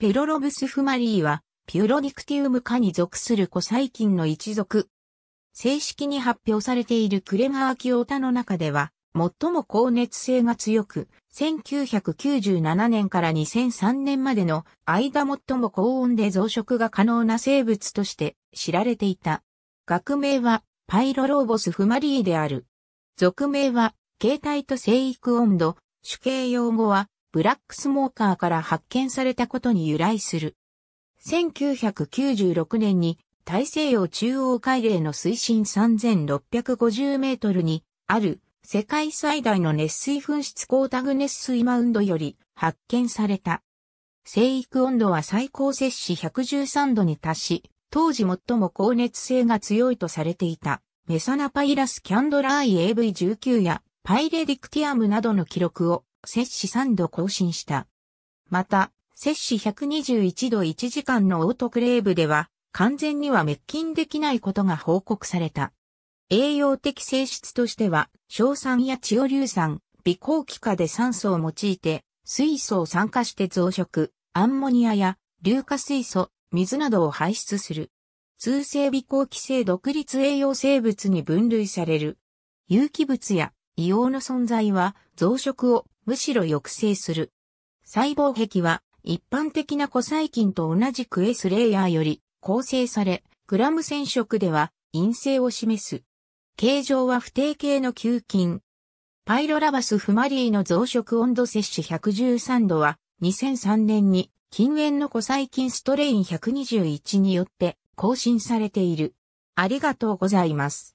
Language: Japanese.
ペロロブスフマリーは、ピュロディクティウム科に属する古細菌の一族。正式に発表されているクレガーキオタの中では、最も高熱性が強く、1997年から2003年までの間最も高温で増殖が可能な生物として知られていた。学名はパイロローボスフマリーである。俗名は、形態と生育温度、主形用語はブラックスモーカーから発見されたことに由来する。1996年に大西洋中央海嶺の水深3650メートルにある世界最大の熱水噴出高タグ熱水マウンドより発見された。生育温度は最高摂氏113度に達し、当時最も高熱性が強いとされていた、メサナパイラスキャンドラーイ AV19 やパイレディクティアムなどの記録を摂氏3度更新した。また、摂氏121度1時間のオートクレーブでは、完全には滅菌できないことが報告された。栄養的性質としては、硝酸やチオ硫酸、微光気化で酸素を用いて、水素を酸化して増殖、アンモニアや硫化水素、水などを排出する。通性微光気性独立栄養生物に分類される。有機物や硫黄の存在は増殖をむしろ抑制する。細胞壁は一般的な古細菌と同じく S レイヤーより構成され、グラム染色では陰性を示す。形状は不定形の球菌。パイロラバスフマリーの増殖温度摂取113度は2003年に禁煙の古細菌ストレイン121によって更新されている。ありがとうございます。